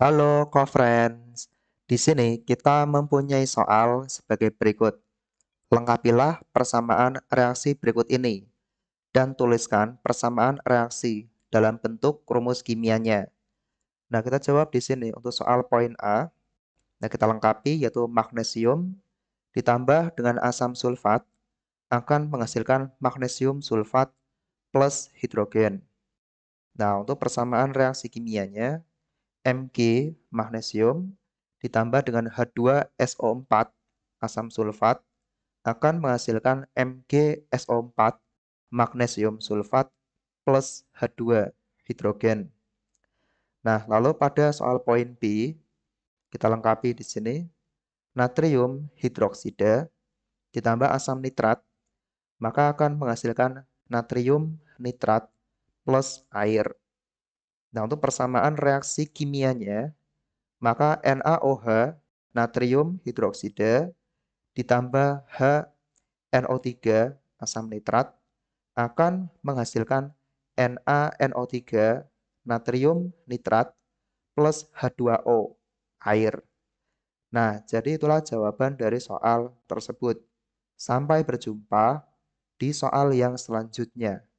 Halo co-friends, di sini kita mempunyai soal sebagai berikut. Lengkapilah persamaan reaksi berikut ini dan tuliskan persamaan reaksi dalam bentuk rumus kimianya. Nah, kita jawab di sini untuk soal poin A. Nah, kita lengkapi yaitu magnesium ditambah dengan asam sulfat akan menghasilkan magnesium sulfat plus hidrogen. Nah, untuk persamaan reaksi kimianya, Mg magnesium ditambah dengan H2SO4 asam sulfat akan menghasilkan MgSO4 magnesium sulfat plus H2 hidrogen. Nah, lalu pada soal poin B kita lengkapi di sini natrium hidroksida ditambah asam nitrat maka akan menghasilkan natrium nitrat plus air. Nah, untuk persamaan reaksi kimianya, maka NaOH, natrium hidroksida, ditambah HNO3, asam nitrat, akan menghasilkan NaNO3, natrium nitrat, plus H2O, air. Nah, jadi itulah jawaban dari soal tersebut. Sampai berjumpa di soal yang selanjutnya.